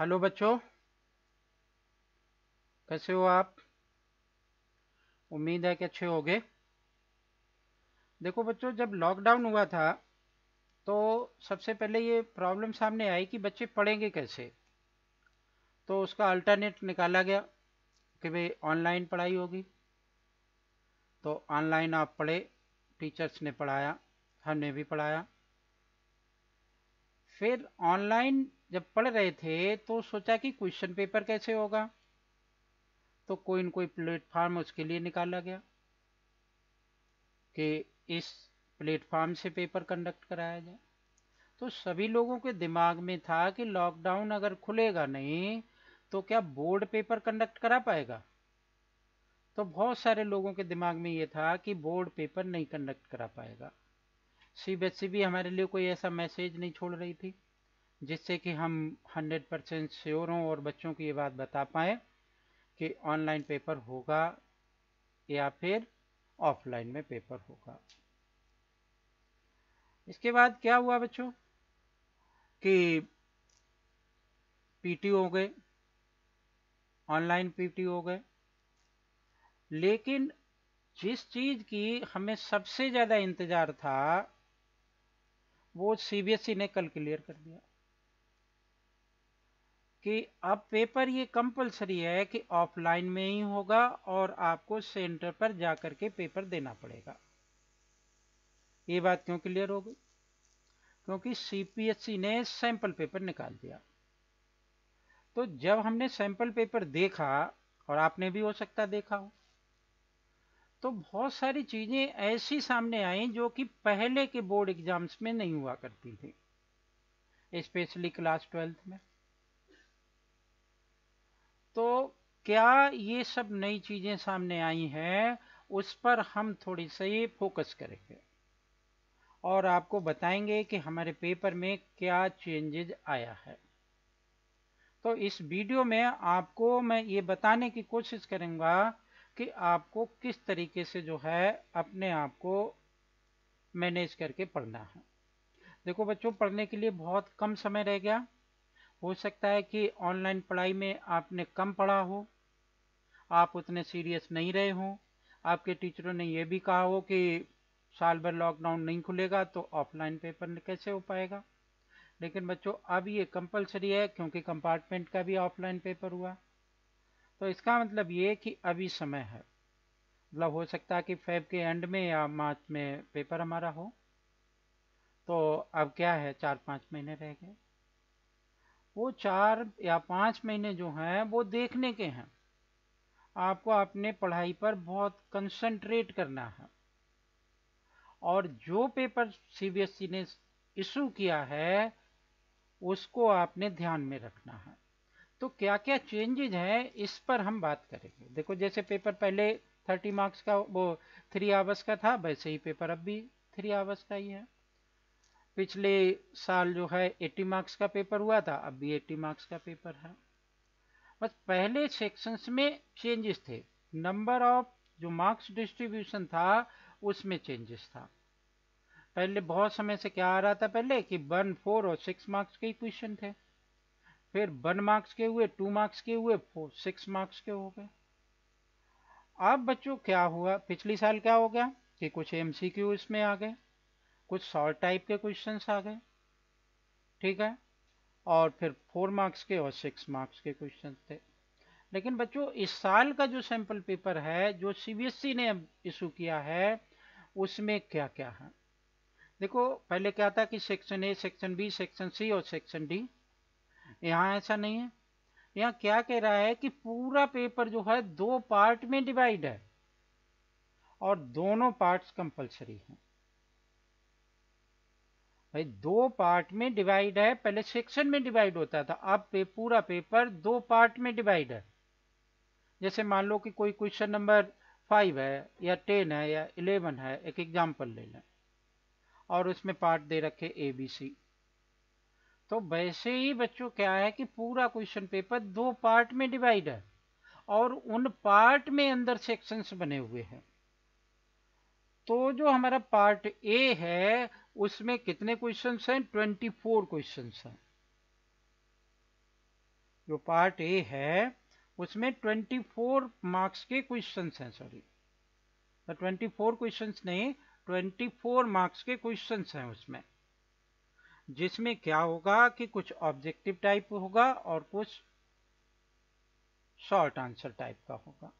hello बच्चों कैसे हो आप उम्मीद है कि अच्छे हो देखो बच्चों जब लॉकडाउन हुआ था तो सबसे पहले ये प्रॉब्लम सामने आई कि बच्चे पढ़ेंगे कैसे तो उसका अल्टरनेट निकाला गया कि भाई ऑनलाइन पढ़ाई होगी तो ऑनलाइन आप पढ़े टीचर्स ने पढ़ाया हमने भी पढ़ाया फिर ऑनलाइन जब पढ़ रहे थे तो सोचा कि क्वेश्चन पेपर कैसे होगा तो कोई न कोई प्लेटफॉर्म उसके लिए निकाला गया कि इस प्लेटफॉर्म से पेपर कंडक्ट कराया जाए तो सभी लोगों के दिमाग में था कि लॉकडाउन अगर खुलेगा नहीं तो क्या बोर्ड पेपर कंडक्ट करा पाएगा तो बहुत सारे लोगों के दिमाग में ये था कि बोर्ड पेपर नहीं कंडक्ट करा पाएगा सी भी हमारे लिए कोई ऐसा मैसेज नहीं छोड़ रही थी जिससे कि हम 100 परसेंट श्योर हों और बच्चों को ये बात बता पाएँ कि ऑनलाइन पेपर होगा या फिर ऑफलाइन में पेपर होगा इसके बाद क्या हुआ बच्चों कि पीटी हो गए ऑनलाइन पीटी हो गए लेकिन जिस चीज़ की हमें सबसे ज़्यादा इंतज़ार था वो सीबीएसई e ने कल क्लियर कर दिया कि अब पेपर ये कंपलसरी है कि ऑफलाइन में ही होगा और आपको सेंटर पर जाकर के पेपर देना पड़ेगा ये बात क्यों क्लियर हो गई क्योंकि सीपीएससी e ने सैंपल पेपर निकाल दिया तो जब हमने सैंपल पेपर देखा और आपने भी हो सकता देखा हो तो बहुत सारी चीज़ें ऐसी सामने आई जो कि पहले के बोर्ड एग्जाम्स में नहीं हुआ करती थी स्पेशली क्लास ट्वेल्थ में तो क्या ये सब नई चीज़ें सामने आई हैं उस पर हम थोड़ी सी फोकस करेंगे और आपको बताएंगे कि हमारे पेपर में क्या चेंजेज आया है तो इस वीडियो में आपको मैं ये बताने की कोशिश करूँगा कि आपको किस तरीके से जो है अपने आप को मैनेज करके पढ़ना है देखो बच्चों पढ़ने के लिए बहुत कम समय रह गया हो सकता है कि ऑनलाइन पढ़ाई में आपने कम पढ़ा हो आप उतने सीरियस नहीं रहे हों आपके टीचरों ने यह भी कहा हो कि साल भर लॉकडाउन नहीं खुलेगा तो ऑफलाइन पेपर कैसे हो पाएगा लेकिन बच्चों अब ये कंपलसरी है क्योंकि कंपार्टमेंट का भी ऑफलाइन पेपर हुआ तो इसका मतलब ये कि अभी समय है मतलब हो सकता है कि फेब के एंड में या मार्च में पेपर हमारा हो तो अब क्या है चार पाँच महीने रह गए वो चार या पाँच महीने जो हैं वो देखने के हैं आपको अपने पढ़ाई पर बहुत कंसंट्रेट करना है और जो पेपर सीबीएसई e ने इशू किया है उसको आपने ध्यान में रखना है तो क्या क्या चेंजेज हैं इस पर हम बात करेंगे देखो जैसे पेपर पहले थर्टी मार्क्स का वो थ्री आवर्स का था वैसे ही पेपर अब भी थ्री आवर्स का ही है पिछले साल जो है एट्टी मार्क्स का पेपर हुआ था अब भी एट्टी मार्क्स का पेपर है बस पहले सेक्शंस में चेंजेस थे नंबर ऑफ जो मार्क्स डिस्ट्रीब्यूशन था उसमें चेंजेस था पहले बहुत समय से क्या आ रहा था पहले कि वन फोर और सिक्स मार्क्स के ही क्वेश्चन थे फिर वन मार्क्स के हुए टू मार्क्स के हुए फोर सिक्स मार्क्स के हो गए अब बच्चों क्या हुआ पिछली साल क्या हो गया कि कुछ एम इसमें आ गए कुछ शॉर्ट टाइप के क्वेश्चन आ गए ठीक है और फिर फोर मार्क्स के और सिक्स मार्क्स के क्वेश्चन थे लेकिन बच्चों इस साल का जो सैंपल पेपर है जो सीबीएसई e ने इशू किया है उसमें क्या क्या है देखो पहले क्या था कि section A section B section C और सेक्शन डी यहाँ ऐसा नहीं है यहाँ क्या कह रहा है कि पूरा पेपर जो है दो पार्ट में डिवाइड है और दोनों पार्ट्स कंपलसरी हैं भाई दो पार्ट में डिवाइड है पहले सेक्शन में डिवाइड होता था अब पे पूरा पेपर दो पार्ट में डिवाइड है जैसे मान लो कि कोई क्वेश्चन नंबर फाइव है या टेन है या इलेवन है एक एग्जाम्पल ले लें और उसमें पार्ट दे रखे ए बी सी तो वैसे ही बच्चों क्या है कि पूरा क्वेश्चन पेपर दो पार्ट में डिवाइड है और उन पार्ट में अंदर सेक्शंस बने हुए हैं तो जो हमारा पार्ट ए है उसमें कितने क्वेश्चंस हैं ट्वेंटी फोर क्वेश्चन हैं जो पार्ट ए है उसमें ट्वेंटी फोर मार्क्स के क्वेश्चन हैं सॉरी तो ट्वेंटी फोर क्वेश्चन नहीं ट्वेंटी फोर मार्क्स के क्वेश्चन हैं उसमें जिसमें क्या होगा कि कुछ ऑब्जेक्टिव टाइप होगा और कुछ शॉर्ट आंसर टाइप का होगा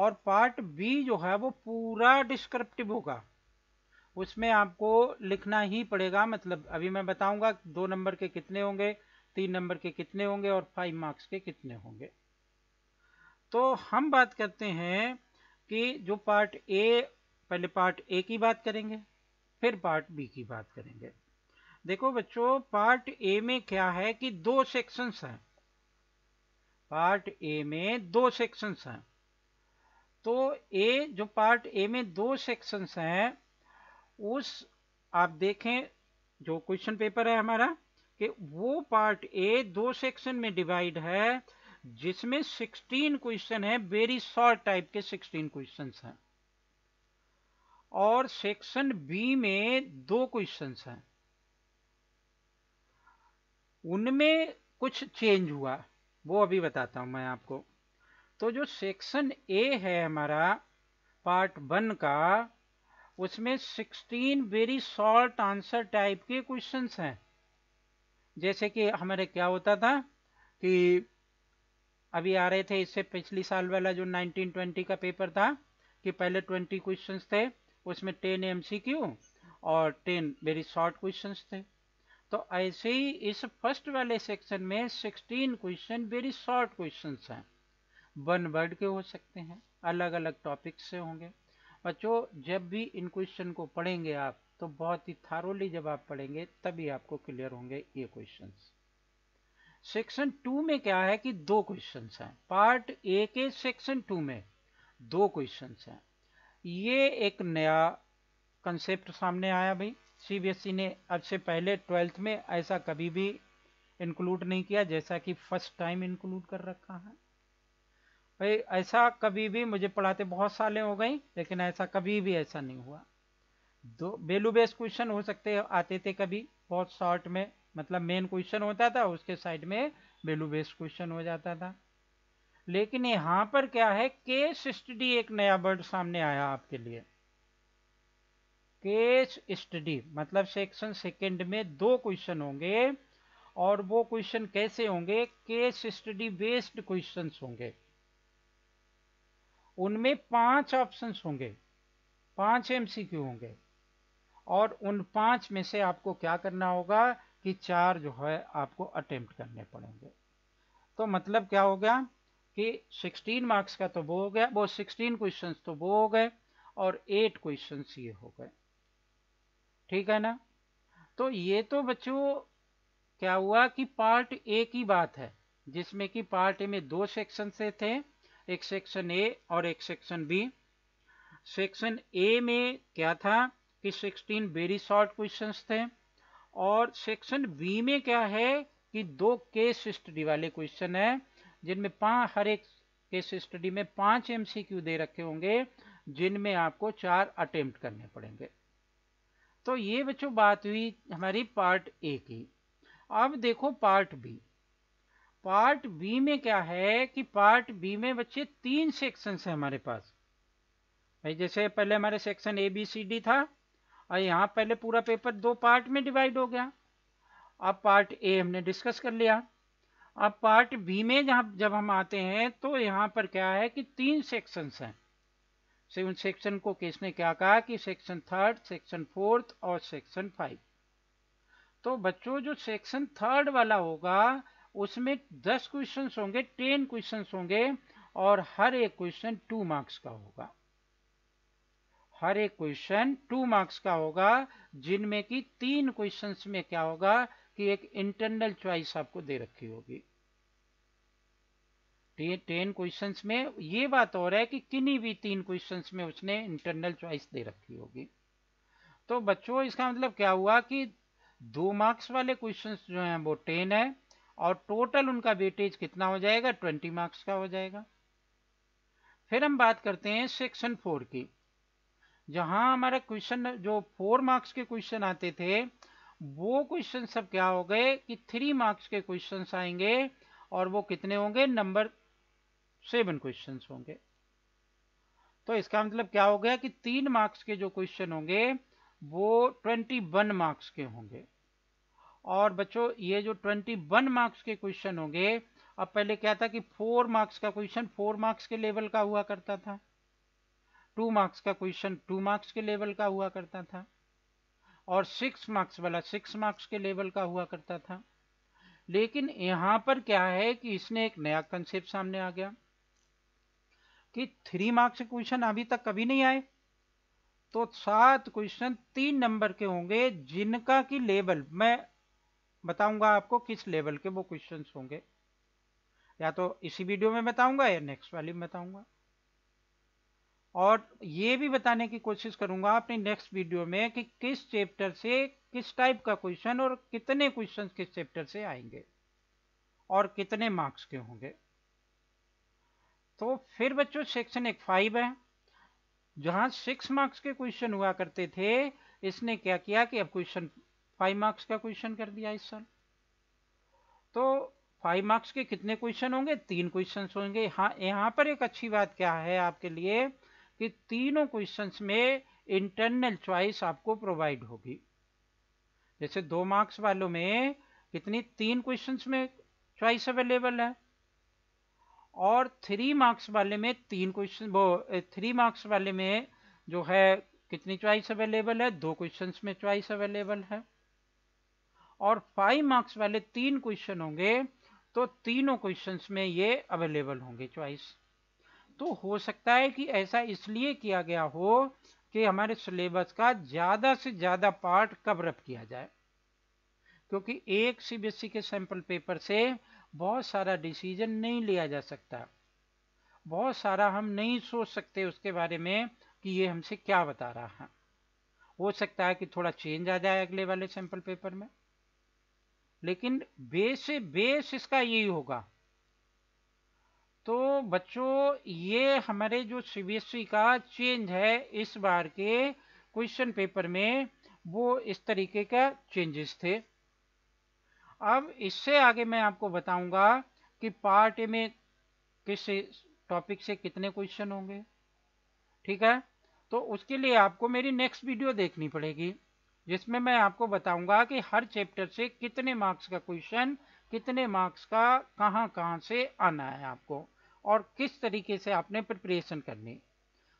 और पार्ट बी जो है वो पूरा डिस्क्रिप्टिव होगा उसमें आपको लिखना ही पड़ेगा मतलब अभी मैं बताऊंगा दो नंबर के कितने होंगे तीन नंबर के कितने होंगे और फाइव मार्क्स के कितने होंगे तो हम बात करते हैं कि जो पार्ट ए पहले पार्ट ए की बात करेंगे फिर पार्ट बी की बात करेंगे देखो बच्चों पार्ट ए में क्या है कि दो सेक्शंस हैं पार्ट ए में दो सेक्शंस हैं तो ए जो पार्ट ए में दो सेक्शंस हैं उस आप देखें जो क्वेश्चन पेपर है हमारा कि वो पार्ट ए दो सेक्शन में डिवाइड है जिसमें 16 क्वेश्चन है वेरी शॉर्ट टाइप के 16 क्वेश्चंस हैं और सेक्शन बी में दो क्वेश्चंस हैं उनमें कुछ चेंज हुआ वो अभी बताता हूँ मैं आपको तो जो सेक्शन ए है हमारा पार्ट वन का उसमें 16 वेरी शॉर्ट आंसर टाइप के क्वेश्चंस हैं जैसे कि हमारे क्या होता था कि अभी आ रहे थे इससे पिछली साल वाला जो 1920 का पेपर था कि पहले 20 क्वेश्चंस थे उसमें 10 एमसीक्यू और 10 वेरी शॉर्ट क्वेश्चंस थे तो ऐसे ही इस फर्स्ट वाले सेक्शन में 16 क्वेश्चन वेरी शॉर्ट क्वेश्चन हैं वन वर्ड के हो सकते हैं अलग अलग टॉपिक से होंगे बच्चों जब भी इन क्वेश्चन को पढ़ेंगे आप तो बहुत ही थारोली जब आप पढ़ेंगे तभी आपको क्लियर होंगे ये क्वेश्चन सेक्शन टू में क्या है कि दो क्वेश्चन हैं पार्ट ए के सेक्शन टू में दो क्वेश्चन हैं ये एक नया कंसेप्ट सामने आया भाई सीबीएसई e ने अब से पहले ट्वेल्थ में ऐसा कभी भी इंक्लूड नहीं किया जैसा कि फर्स्ट टाइम इंक्लूड कर रखा है भाई ऐसा कभी भी मुझे पढ़ाते बहुत सालें हो गई लेकिन ऐसा कभी भी ऐसा नहीं हुआ दो बेलू बेस क्वेश्चन हो सकते आते थे कभी बहुत शॉर्ट में मतलब मेन क्वेश्चन होता था उसके साइड में बेलू बेस क्वेश्चन हो जाता था लेकिन यहाँ पर क्या है केस स्टडी एक नया वर्ड सामने आया आपके लिए केस स्टडी मतलब सेक्शन सेकेंड में दो क्वेश्चन होंगे और वो क्वेश्चन कैसे होंगे केस स्टडी बेस्ड क्वेश्चन होंगे उनमें पांच ऑप्शन होंगे पांच एमसीक्यू होंगे और उन पांच में से आपको क्या करना होगा कि चार जो है आपको अटेम्प्ट करने पड़ेंगे तो मतलब क्या हो गया कि 16 मार्क्स का तो वो हो गया वो 16 क्वेश्चंस तो वो हो गए और 8 क्वेश्चंस ये हो गए ठीक है ना तो ये तो बच्चों क्या हुआ कि पार्ट ए की बात है जिसमें कि पार्ट ए में दो सेक्शन से थे एक सेक्शन ए और एक सेक्शन बी सेक्शन ए में क्या था कि 16 वेरी शॉर्ट क्वेश्चंस थे और सेक्शन बी में क्या है कि दो केस स्टडी वाले क्वेश्चन है जिनमें पांच हर एक केस स्टडी में पांच एमसीक्यू दे रखे होंगे जिनमें आपको चार अटेम्प्ट करने पड़ेंगे तो ये बच्चों बात हुई हमारी पार्ट ए की अब देखो पार्ट बी पार्ट बी में क्या है कि पार्ट बी में बच्चे तीन सेक्शन है हमारे पास भाई जैसे पहले हमारे section A B C D था और यहाँ पहले पूरा पेपर दो पार्ट में डिवाइड हो गया अब पार्ट ए हमने डिस्कस कर लिया अब पार्ट बी में जहाँ जब हम आते हैं तो यहाँ पर क्या है कि तीन सेक्शंस हैं सेवन सेक्शन को केस ने क्या कहा कि सेक्शन थर्ड सेक्शन फोर्थ और सेक्शन फाइव तो बच्चों जो सेक्शन थर्ड वाला होगा उसमें दस क्वेश्चन होंगे टेन क्वेश्चन होंगे और हर एक क्वेश्चन टू मार्क्स का होगा हर एक क्वेश्चन टू मार्क्स का होगा जिनमें कि तीन क्वेश्चंस में क्या होगा कि एक इंटरनल चॉइस आपको दे रखी होगी टेन क्वेश्चंस में ये बात हो रहा है कि किन्हीं भी तीन क्वेश्चंस में उसने इंटरनल चॉइस दे रखी होगी तो बच्चों इसका मतलब क्या हुआ कि दो मार्क्स वाले क्वेश्चंस जो हैं वो टेन है और टोटल उनका वेटेज कितना हो जाएगा ट्वेंटी मार्क्स का हो जाएगा फिर हम बात करते हैं सेक्शन फोर की जहां हमारा क्वेश्चन जो फोर मार्क्स के क्वेश्चन आते थे वो क्वेश्चन सब क्या हो गए कि थ्री मार्क्स के क्वेश्चन आएंगे और वो कितने होंगे नंबर सेवन क्वेश्चन होंगे तो इसका मतलब क्या हो गया कि तीन मार्क्स के जो क्वेश्चन होंगे वो ट्वेंटी वन मार्क्स के होंगे और बच्चों ये जो ट्वेंटी वन मार्क्स के क्वेश्चन होंगे अब पहले क्या था कि फोर मार्क्स का क्वेश्चन फोर मार्क्स के लेवल का हुआ करता था टू मार्क्स का क्वेश्चन टू मार्क्स के लेवल का हुआ करता था और सिक्स मार्क्स वाला सिक्स मार्क्स के लेवल का हुआ करता था लेकिन यहाँ पर क्या है कि इसने एक नया कंसेप्ट सामने आ गया कि थ्री मार्क्स क्वेश्चन अभी तक कभी नहीं आए तो सात क्वेश्चन तीन नंबर के होंगे जिनका की लेवल मैं बताऊंगा आपको किस लेवल के वो क्वेश्चन होंगे या तो इसी वीडियो में बताऊंगा या नेक्स्ट वाली में बताऊंगा और ये भी बताने की कोशिश करूंगा अपने नेक्स्ट वीडियो में कि किस चैप्टर से किस टाइप का क्वेश्चन और कितने क्वेश्चन किस चैप्टर से आएंगे और कितने मार्क्स के होंगे तो फिर बच्चों सेक्शन एक फाइव है जहां सिक्स मार्क्स के क्वेश्चन हुआ करते थे इसने क्या किया कि अब क्वेश्चन फाइव मार्क्स का क्वेश्चन कर दिया इस साल तो फाइव मार्क्स के कितने क्वेश्चन होंगे तीन क्वेश्चन होंगे हाँ यहाँ पर एक अच्छी बात क्या है आपके लिए कि तीनों क्वेश्चंस में इंटरनल चॉइस आपको प्रोवाइड होगी जैसे दो मार्क्स वालों में कितनी तीन क्वेश्चंस में चॉइस अवेलेबल है और थ्री मार्क्स वाले में तीन क्वेश्चन वो थ्री मार्क्स वाले में जो है कितनी च्वाइस अवेलेबल है दो क्वेश्चंस में च्वाइस अवेलेबल है और फाइव मार्क्स वाले तीन क्वेश्चन होंगे तो तीनों क्वेश्चंस में ये अवेलेबल होंगे च्वाइस तो हो सकता है कि ऐसा इसलिए किया गया हो कि हमारे सिलेबस का ज़्यादा से ज़्यादा पार्ट कवरअप किया जाए क्योंकि एक सीबीएसई e के सैंपल पेपर से बहुत सारा डिसीजन नहीं लिया जा सकता बहुत सारा हम नहीं सोच सकते उसके बारे में कि ये हमसे क्या बता रहा है हो सकता है कि थोड़ा चेंज आ जाए अगले वाले सैंपल पेपर में लेकिन बेस बेस इसका यही होगा तो बच्चों ये हमारे जो सीबीएसई का चेंज है इस बार के क्वेश्चन पेपर में वो इस तरीके का चेंजेस थे अब इससे आगे मैं आपको बताऊंगा कि पार्ट ए में किस टॉपिक से कितने क्वेश्चन होंगे ठीक है तो उसके लिए आपको मेरी नेक्स्ट वीडियो देखनी पड़ेगी जिसमें मैं आपको बताऊंगा कि हर चैप्टर से कितने मार्क्स का क्वेश्चन कितने मार्क्स का कहां कहां से आना है आपको और किस तरीके से आपने प्रिपरेशन करनी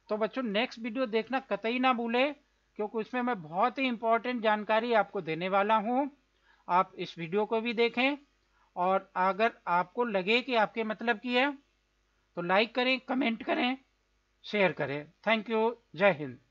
तो बच्चों नेक्स्ट वीडियो देखना कतई ना भूले क्योंकि उसमें मैं बहुत ही इंपॉर्टेंट जानकारी आपको देने वाला हूँ आप इस वीडियो को भी देखें और अगर आपको लगे कि आपके मतलब की है तो लाइक करें कमेंट करें शेयर करें थैंक यू जय हिंद